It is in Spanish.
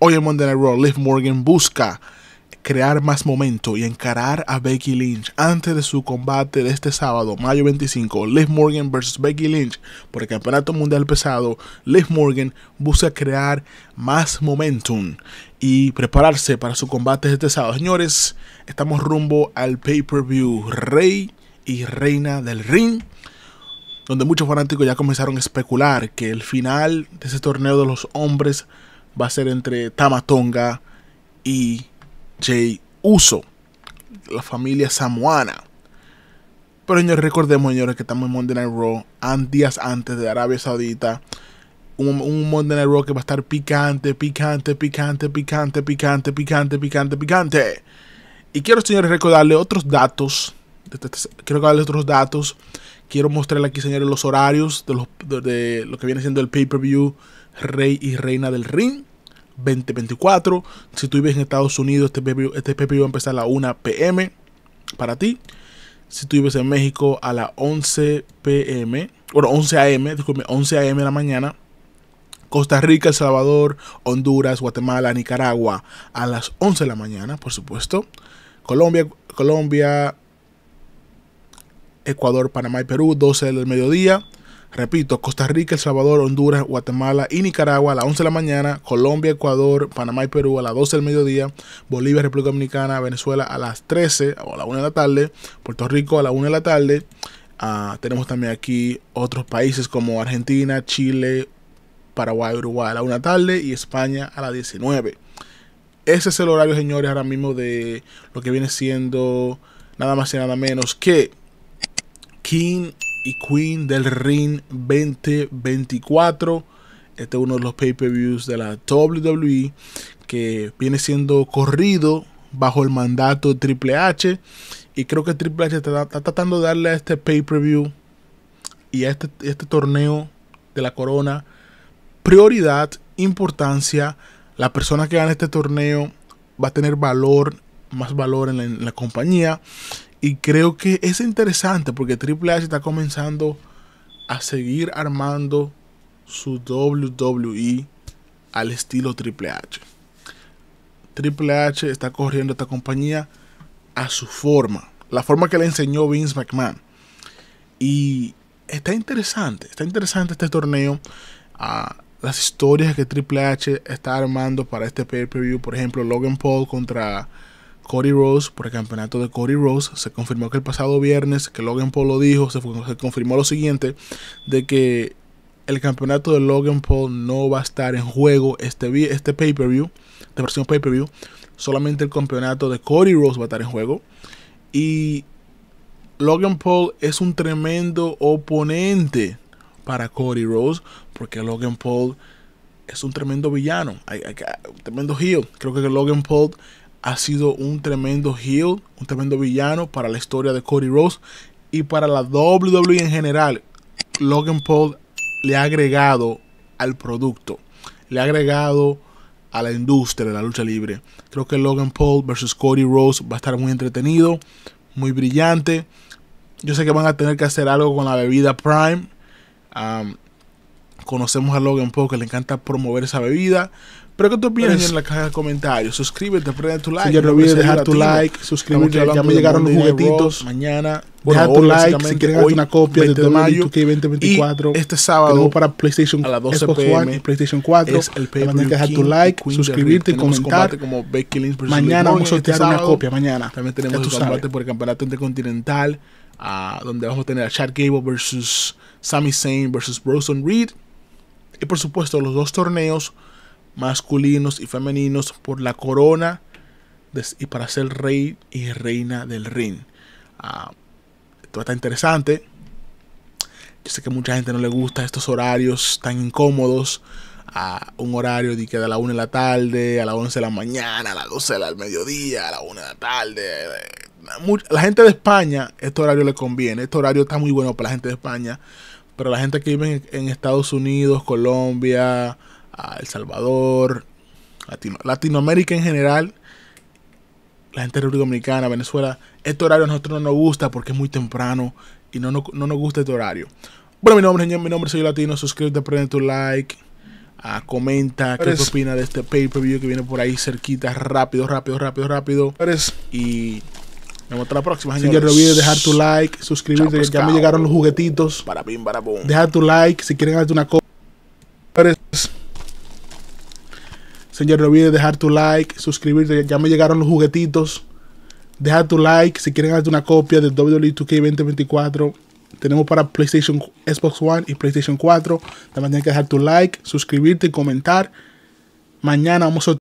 Hoy en Monday Night Raw, Liv Morgan busca crear más momento y encarar a Becky Lynch antes de su combate de este sábado, mayo 25, Liv Morgan versus Becky Lynch por el Campeonato Mundial Pesado. Liv Morgan busca crear más momentum y prepararse para su combate de este sábado. Señores, estamos rumbo al pay-per-view Rey y Reina del Ring donde muchos fanáticos ya comenzaron a especular que el final de ese torneo de los hombres va a ser entre Tamatonga y Jay Uso, la familia samoana. Pero señores, recordemos señores que estamos en Monday Night Raw, días antes de Arabia Saudita. Un, un Monday Night Raw que va a estar picante, picante, picante, picante, picante, picante, picante, picante. Y quiero, señores, recordarle otros datos. Quiero darle otros datos. Quiero mostrarle aquí, señores, los horarios de, de lo que viene siendo el pay-per-view Rey y Reina del Ring. 2024. Si tú vives en Estados Unidos, este este va a empezar a la 1 pm para ti. Si tú vives en México, a las 11 pm, bueno, 11 am, disculpe, 11 am de la mañana. Costa Rica, El Salvador, Honduras, Guatemala, Nicaragua, a las 11 de la mañana, por supuesto. Colombia, Colombia, Ecuador, Panamá y Perú, 12 del mediodía. Repito, Costa Rica, El Salvador, Honduras, Guatemala y Nicaragua a las 11 de la mañana, Colombia, Ecuador, Panamá y Perú a las 12 del mediodía, Bolivia, República Dominicana, Venezuela a las 13 o a la 1 de la tarde, Puerto Rico a la 1 de la tarde. Ah, tenemos también aquí otros países como Argentina, Chile, Paraguay, Uruguay a la 1 de la tarde y España a las 19. Ese es el horario, señores, ahora mismo de lo que viene siendo nada más y nada menos que King Queen del Ring 2024. Este es uno de los pay-per-views de la WWE que viene siendo corrido bajo el mandato de Triple H. Y creo que Triple H está, tratando de darle a este pay-per-view y a este, este, torneo de la corona prioridad, importancia. La persona que gana este torneo va a tener valor, más valor en la compañía. Y creo que es interesante porque Triple H está comenzando a seguir armando su WWE al estilo Triple H. Triple H está corriendo esta compañía a su forma, la forma que le enseñó Vince McMahon. Y está interesante, está interesante este torneo. Ah, las historias que Triple H está armando para este pay-per-view, por ejemplo, Logan Paul contra Cody Rose por el campeonato de Cody Rose. Se confirmó que el pasado viernes, que Logan Paul lo dijo, se, confirmó lo siguiente, de que el campeonato de Logan Paul no va a estar en juego este, este pay-per-view, de versión pay-per-view. Solamente el campeonato de Cody Rose va a estar en juego. Y Logan Paul es un tremendo oponente para Cody Rose, porque Logan Paul es un tremendo villano, un tremendo heel. Creo que Logan Paul ha sido un tremendo heel, un tremendo villano para la historia de Cody Ross. y para la WWE en general. Logan Paul le ha agregado al producto, le ha agregado a la industria de la lucha libre. Creo que Logan Paul versus Cody Rose va a estar muy entretenido, muy brillante. Yo sé que van a tener que hacer algo con la bebida Prime. Um, Conocemos a Logan poco que le encanta promover esa bebida. Pero que tú opinas en la caja de comentarios? Suscríbete, prende tu like. Si no olvides dejar tu like, suscríbete. Ya me llegaron los juguetitos. Mañana. deja tu like si quieres una copia 20 de mayo 2024. Y este sábado para PlayStation a las 12 pm PlayStation 4. Es el también deja tu like, suscribirte y comentar. Como mañana vamos a este sortear una copia mañana. También tenemos el combate por el campeonato intercontinental ah, donde vamos a tener a Chad Gable versus Sami Zayn versus Bronson Reed. Y por supuesto los dos torneos masculinos y femeninos por la corona y para ser rey y reina del ring. Ah, esto está interesante. Yo sé que mucha gente no le gusta estos horarios tan incómodos. A un horario de que de la 1 de la tarde, a la 11 de la mañana, a la 12 del mediodía, a la 1 de la tarde. Eh, la gente de España, este horario le conviene. Este horario está muy bueno para la gente de España pero la gente que vive en, Estados Unidos, Colombia, El Salvador, Latinoamérica en general, la gente de Dominicana, Venezuela, este horario a nosotros no nos gusta porque es muy temprano y no, nos gusta este horario. Bueno, mi nombre, mi nombre soy Latino, suscríbete, prende tu like, ah, comenta qué te opinas de este pay-per-view que viene por ahí cerquita, rápido, rápido, rápido, rápido. y nos vemos hasta la próxima. señor no olvides dejar tu like, suscribirte, ya me llegaron los juguetitos. Para Deja tu like si quieren hacer una copia Señor, no olvides dejar tu like, suscribirte, ya me llegaron los juguetitos. Deja tu like si quieren hacer una copia de WWE 2K2024. Tenemos para PlayStation, Xbox One y PlayStation 4. También tienes que dejar tu like, suscribirte y comentar. Mañana vamos a